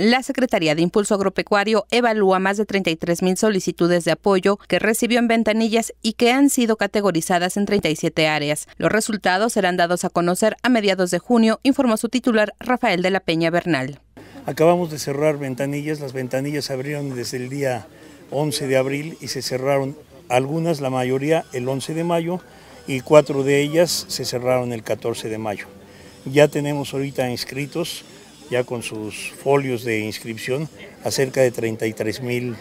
La Secretaría de Impulso Agropecuario evalúa más de 33 mil solicitudes de apoyo que recibió en ventanillas y que han sido categorizadas en 37 áreas. Los resultados serán dados a conocer a mediados de junio, informó su titular Rafael de la Peña Bernal. Acabamos de cerrar ventanillas, las ventanillas se abrieron desde el día 11 de abril y se cerraron algunas, la mayoría el 11 de mayo y cuatro de ellas se cerraron el 14 de mayo. Ya tenemos ahorita inscritos ya con sus folios de inscripción a cerca de 33 mil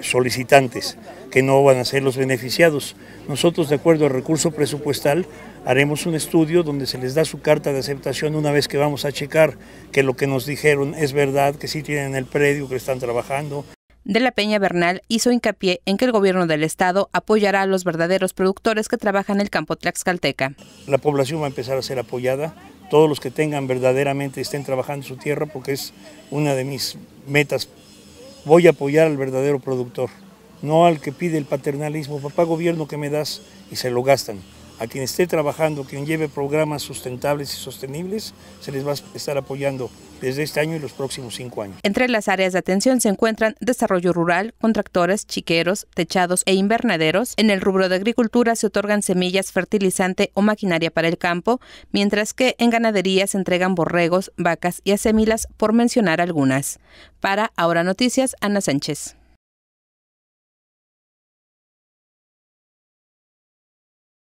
solicitantes que no van a ser los beneficiados. Nosotros, de acuerdo al recurso presupuestal, haremos un estudio donde se les da su carta de aceptación una vez que vamos a checar que lo que nos dijeron es verdad, que sí tienen el predio, que están trabajando de la Peña Bernal hizo hincapié en que el gobierno del estado apoyará a los verdaderos productores que trabajan en el campo tlaxcalteca. La población va a empezar a ser apoyada, todos los que tengan verdaderamente estén trabajando su tierra porque es una de mis metas. Voy a apoyar al verdadero productor, no al que pide el paternalismo, papá gobierno que me das y se lo gastan a quien esté trabajando, quien lleve programas sustentables y sostenibles, se les va a estar apoyando desde este año y los próximos cinco años. Entre las áreas de atención se encuentran desarrollo rural, contractores, chiqueros, techados e invernaderos. En el rubro de agricultura se otorgan semillas, fertilizante o maquinaria para el campo, mientras que en ganadería se entregan borregos, vacas y asemilas, por mencionar algunas. Para Ahora Noticias, Ana Sánchez.